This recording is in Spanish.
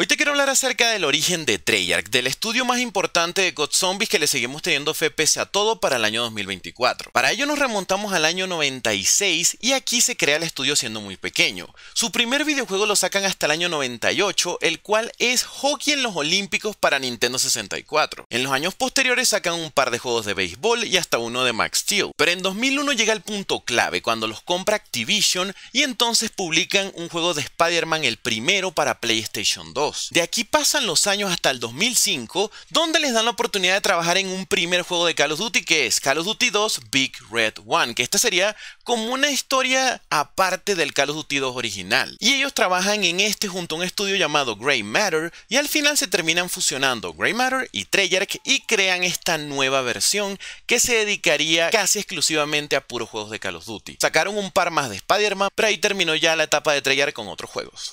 Hoy te quiero hablar acerca del origen de Treyarch, del estudio más importante de Godzombies que le seguimos teniendo fe pese a todo para el año 2024. Para ello nos remontamos al año 96 y aquí se crea el estudio siendo muy pequeño. Su primer videojuego lo sacan hasta el año 98, el cual es Hockey en los Olímpicos para Nintendo 64. En los años posteriores sacan un par de juegos de béisbol y hasta uno de Max Steel. Pero en 2001 llega el punto clave cuando los compra Activision y entonces publican un juego de Spider-Man el primero para PlayStation 2. De aquí pasan los años hasta el 2005, donde les dan la oportunidad de trabajar en un primer juego de Call of Duty que es Call of Duty 2 Big Red One, que esta sería como una historia aparte del Call of Duty 2 original. Y ellos trabajan en este junto a un estudio llamado Grey Matter y al final se terminan fusionando Grey Matter y Treyarch y crean esta nueva versión que se dedicaría casi exclusivamente a puros juegos de Call of Duty. Sacaron un par más de Spider-Man, pero ahí terminó ya la etapa de Treyarch con otros juegos.